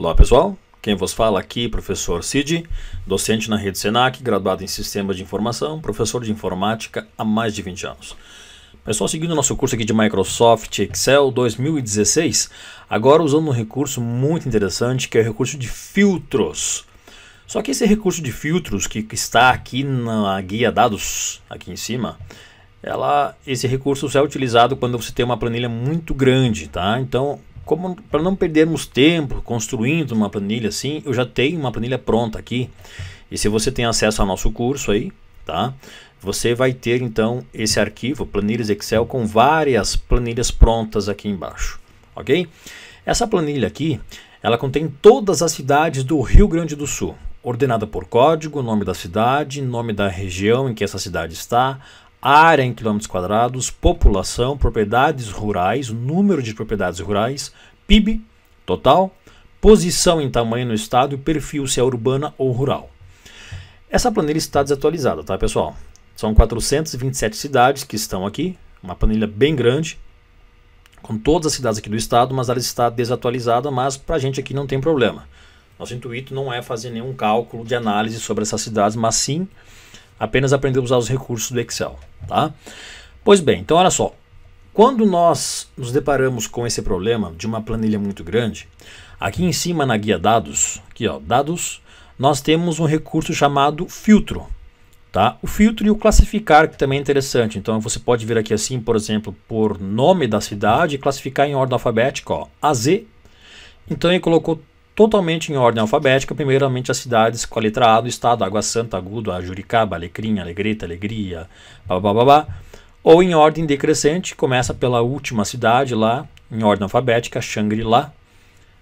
Olá pessoal, quem vos fala aqui é professor Cid, docente na rede Senac, graduado em Sistemas de Informação, professor de Informática há mais de 20 anos. Pessoal, seguindo nosso curso aqui de Microsoft Excel 2016, agora usando um recurso muito interessante que é o recurso de filtros. Só que esse recurso de filtros que está aqui na guia dados, aqui em cima, ela, esse recurso é utilizado quando você tem uma planilha muito grande, tá? Então, como para não perdermos tempo construindo uma planilha assim, eu já tenho uma planilha pronta aqui. E se você tem acesso ao nosso curso aí, tá? Você vai ter então esse arquivo planilhas Excel com várias planilhas prontas aqui embaixo, ok? Essa planilha aqui, ela contém todas as cidades do Rio Grande do Sul, ordenada por código, nome da cidade, nome da região em que essa cidade está, área em quilômetros quadrados, população, propriedades rurais, número de propriedades rurais, PIB total, posição em tamanho no estado e perfil se é urbana ou rural. Essa planilha está desatualizada, tá, pessoal? São 427 cidades que estão aqui, uma planilha bem grande, com todas as cidades aqui do estado, mas ela está desatualizada, mas para a gente aqui não tem problema. Nosso intuito não é fazer nenhum cálculo de análise sobre essas cidades, mas sim apenas aprender a usar os recursos do Excel, tá? Pois bem, então olha só, quando nós nos deparamos com esse problema de uma planilha muito grande, aqui em cima na guia dados, aqui ó, dados, nós temos um recurso chamado filtro, tá? O filtro e o classificar que também é interessante. Então você pode vir aqui assim, por exemplo, por nome da cidade e classificar em ordem alfabética, ó, AZ. Então ele colocou totalmente em ordem alfabética, primeiramente as cidades com a letra A do estado, Água Santa, Agudo, Ajuricaba, Alecrim, Alegreta, Alegria, babá, ou em ordem decrescente, começa pela última cidade lá, em ordem alfabética, Xangri-Lá,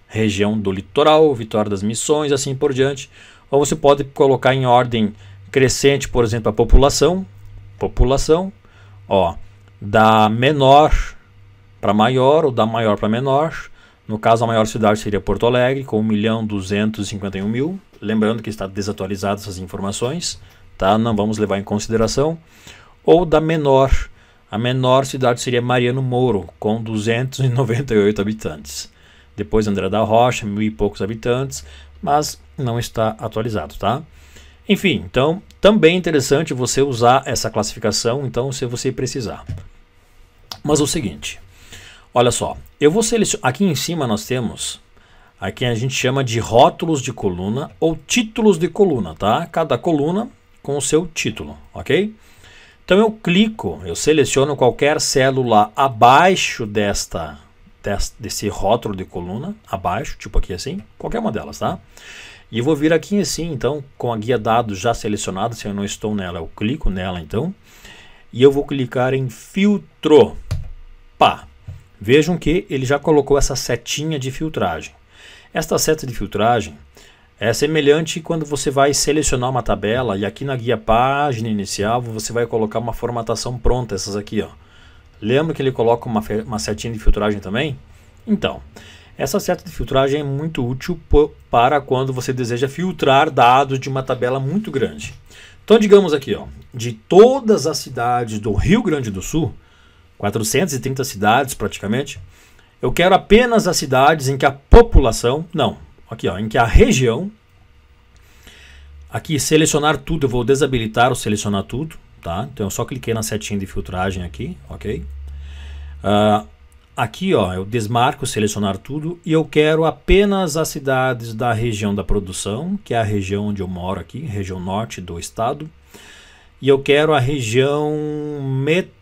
região do litoral, Vitória das Missões, assim por diante. Ou você pode colocar em ordem crescente, por exemplo, a população, população, ó, da menor para maior ou da maior para menor, no caso, a maior cidade seria Porto Alegre, com 1 milhão 251 mil. Lembrando que está desatualizado essas informações, tá? não vamos levar em consideração. Ou da menor, a menor cidade seria Mariano Moro com 298 habitantes. Depois André da Rocha, mil e poucos habitantes, mas não está atualizado, tá? Enfim, então também é interessante você usar essa classificação, então, se você precisar. Mas é o seguinte, Olha só, eu vou selecionar. Aqui em cima nós temos. Aqui a gente chama de rótulos de coluna ou títulos de coluna, tá? Cada coluna com o seu título, ok? Então eu clico, eu seleciono qualquer célula abaixo desta desse rótulo de coluna, abaixo, tipo aqui assim, qualquer uma delas, tá? E vou vir aqui assim, então, com a guia dados já selecionada, se eu não estou nela, eu clico nela então, e eu vou clicar em filtro, pá, Vejam que ele já colocou essa setinha de filtragem. Esta seta de filtragem é semelhante quando você vai selecionar uma tabela e aqui na guia página inicial você vai colocar uma formatação pronta, essas aqui. Ó. Lembra que ele coloca uma, uma setinha de filtragem também? Então, essa seta de filtragem é muito útil para quando você deseja filtrar dados de uma tabela muito grande. Então, digamos aqui, ó, de todas as cidades do Rio Grande do Sul, 430 cidades praticamente. Eu quero apenas as cidades em que a população, não, aqui ó, em que a região, aqui selecionar tudo, eu vou desabilitar o selecionar tudo, tá? Então eu só cliquei na setinha de filtragem aqui, ok? Uh, aqui ó, eu desmarco selecionar tudo e eu quero apenas as cidades da região da produção, que é a região onde eu moro aqui, região norte do estado, e eu quero a região metropolitana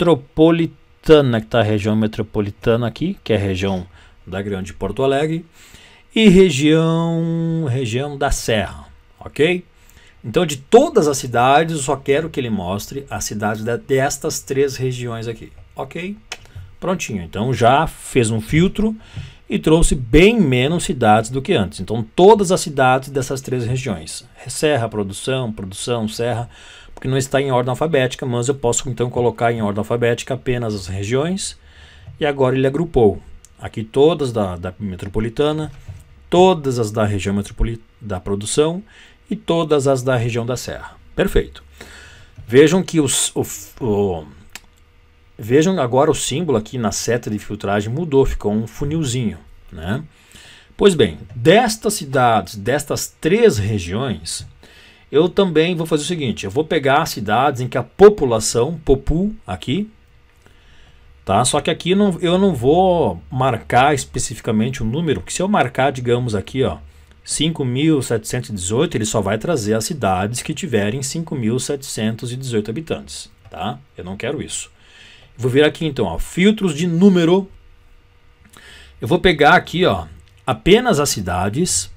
metropolitana, que está a região metropolitana aqui, que é a região da Grande Porto Alegre, e região, região da Serra, ok? Então, de todas as cidades, eu só quero que ele mostre as cidades destas três regiões aqui, ok? Prontinho, então já fez um filtro e trouxe bem menos cidades do que antes. Então, todas as cidades dessas três regiões: Serra, Produção, Produção, Serra, porque não está em ordem alfabética, mas eu posso então colocar em ordem alfabética apenas as regiões. E agora ele agrupou aqui todas da, da metropolitana, todas as da região metropolitana da produção e todas as da região da Serra. Perfeito. Vejam que os, o, o, vejam agora o símbolo aqui na seta de filtragem mudou, ficou um funilzinho, né? Pois bem, destas cidades, destas três regiões, eu também vou fazer o seguinte, eu vou pegar cidades em que a população, popu aqui, tá? Só que aqui não, eu não vou marcar especificamente o um número, porque se eu marcar, digamos aqui, ó, 5.718, ele só vai trazer as cidades que tiverem 5.718 habitantes, tá? Eu não quero isso. Vou vir aqui então, ó, filtros de número. Eu vou pegar aqui, ó, apenas as cidades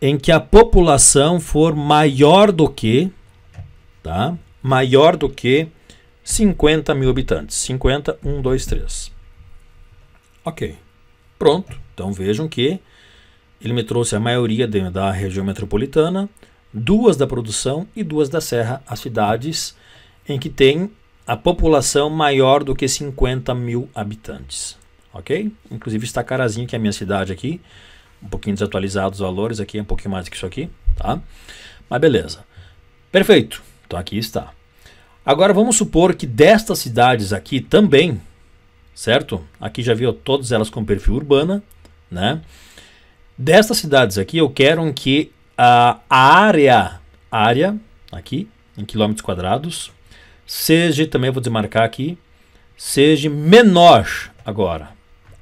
em que a população for maior do que, tá? Maior do que 50 mil habitantes. 50, 1, 2, 3. Ok. Pronto. Então vejam que ele me trouxe a maioria de, da região metropolitana, duas da produção e duas da serra, as cidades em que tem a população maior do que 50 mil habitantes. Ok? Inclusive está carazinho que é a minha cidade aqui um pouquinho desatualizados os valores aqui, um pouquinho mais que isso aqui, tá? Mas beleza. Perfeito. Então aqui está. Agora vamos supor que destas cidades aqui também, certo? Aqui já viu todas elas com perfil urbana, né? Destas cidades aqui eu quero que a, a área, área aqui em quilômetros quadrados, seja também vou desmarcar aqui, seja menor agora,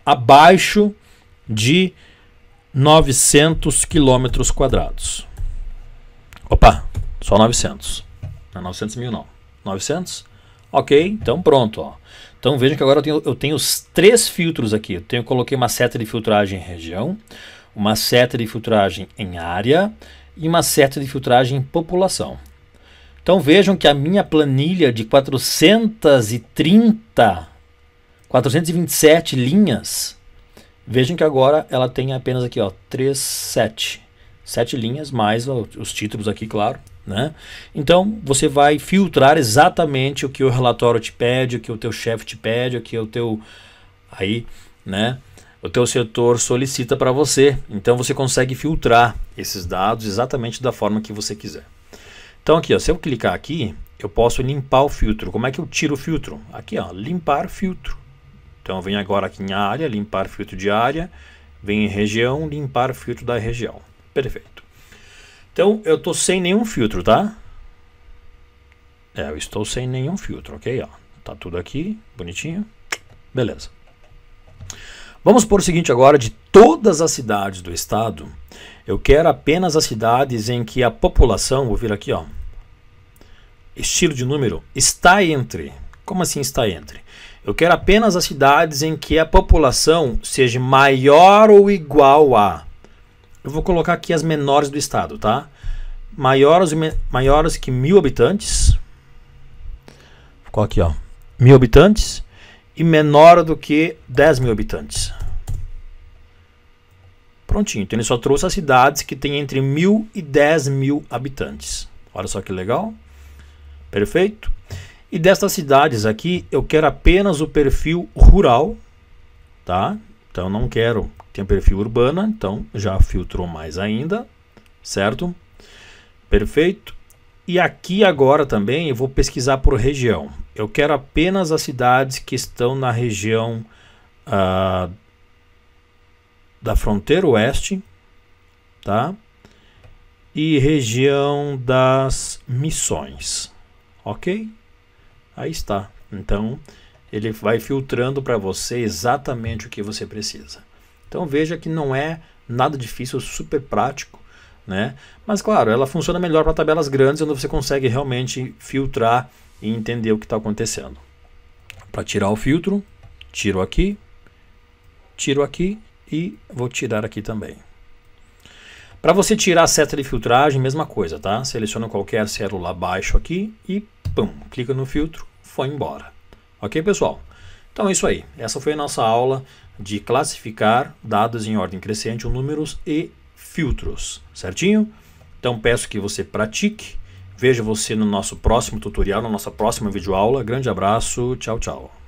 abaixo de 900 quilômetros quadrados. Opa, só 900. Não é 900 mil, não. 900? Ok, então pronto. Ó. Então vejam que agora eu tenho, eu tenho os três filtros aqui. Eu tenho, eu coloquei uma seta de filtragem em região, uma seta de filtragem em área e uma seta de filtragem em população. Então vejam que a minha planilha de 430, 427 linhas Vejam que agora ela tem apenas aqui, ó, 3, 7. 7 linhas, mais ó, os títulos aqui, claro. Né? Então, você vai filtrar exatamente o que o relatório te pede, o que o teu chefe te pede, o que o teu... Aí, né? o teu setor solicita para você. Então você consegue filtrar esses dados exatamente da forma que você quiser. Então aqui, ó, se eu clicar aqui, eu posso limpar o filtro. Como é que eu tiro o filtro? Aqui, ó, limpar filtro. Então, vem agora aqui em área, limpar filtro de área. Vem em região, limpar filtro da região. Perfeito. Então, eu estou sem nenhum filtro, tá? É, eu estou sem nenhum filtro, ok? Ó, tá tudo aqui, bonitinho. Beleza. Vamos por o seguinte agora, de todas as cidades do estado, eu quero apenas as cidades em que a população, vou vir aqui, ó, estilo de número, está entre como assim está entre? Eu quero apenas as cidades em que a população seja maior ou igual a. Eu vou colocar aqui as menores do estado, tá? Maiores, maiores que mil habitantes. Ficou aqui, ó. Mil habitantes. E menor do que 10 mil habitantes. Prontinho. Então ele só trouxe as cidades que tem entre mil e 10 mil habitantes. Olha só que legal. Perfeito. E destas cidades aqui, eu quero apenas o perfil rural, tá? Então, não quero tem perfil urbana, então já filtrou mais ainda, certo? Perfeito. E aqui agora também eu vou pesquisar por região. Eu quero apenas as cidades que estão na região ah, da fronteira oeste, tá? E região das missões, ok? Aí está. Então, ele vai filtrando para você exatamente o que você precisa. Então, veja que não é nada difícil, super prático, né? Mas, claro, ela funciona melhor para tabelas grandes, onde você consegue realmente filtrar e entender o que está acontecendo. Para tirar o filtro, tiro aqui, tiro aqui e vou tirar aqui também. Para você tirar a seta de filtragem, mesma coisa, tá? Seleciona qualquer célula abaixo aqui e pum, clica no filtro, foi embora. Ok, pessoal? Então é isso aí. Essa foi a nossa aula de classificar dados em ordem crescente, números e filtros, certinho? Então peço que você pratique. Veja você no nosso próximo tutorial, na nossa próxima videoaula. Grande abraço, tchau, tchau.